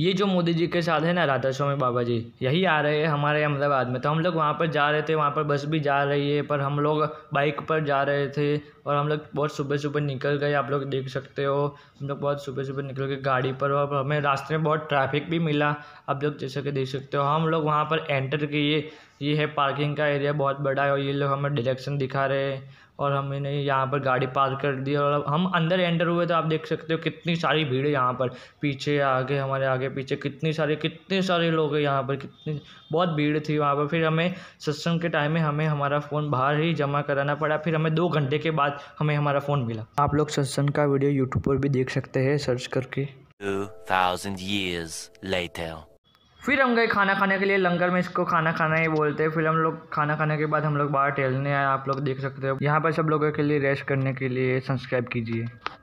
ये जो मोदी जी के साथ है ना राधा स्वामी बाबा जी यही आ रहे हैं हमारे अहमदाबाद में तो हम लोग वहाँ पर जा रहे थे वहाँ पर बस भी जा रही है पर हम लोग बाइक पर जा रहे थे और हम लोग बहुत सुबह सुबह निकल गए आप लोग देख सकते हो हम लोग बहुत सुबह सुबह निकल गए गाड़ी पर और हमें रास्ते में बहुत ट्रैफिक भी मिला आप लोग जैसे कि देख सकते हो हम लोग वहाँ पर एंटर किए ये है पार्किंग का एरिया बहुत बड़ा है और ये लोग हमें डायरेक्शन दिखा रहे हैं और हमने यहाँ पर गाड़ी पार्क कर दी और अब हम अंदर एंटर हुए तो आप देख सकते हो कितनी सारी भीड़ है यहाँ पर पीछे आगे हमारे आगे पीछे कितनी सारी कितने सारे लोग हैं यहाँ पर कितनी बहुत भीड़ थी वहाँ पर फिर हमें सत्संग के टाइम में हमें हमारा फ़ोन बाहर ही जमा कराना पड़ा फिर हमें दो घंटे के बाद हमें हमारा फ़ोन मिला आप लोग सत्संग का वीडियो यूट्यूब पर भी देख सकते हैं सर्च करके 2000 years later फिर हम गए खाना खाने के लिए लंगर में इसको खाना खाना ही बोलते हैं फिर हम लोग खाना खाने के बाद हम लोग बाहर टहलने आए आप लोग देख सकते हो यहाँ पर सब लोगों के लिए रेस्ट करने के लिए सब्सक्राइब कीजिए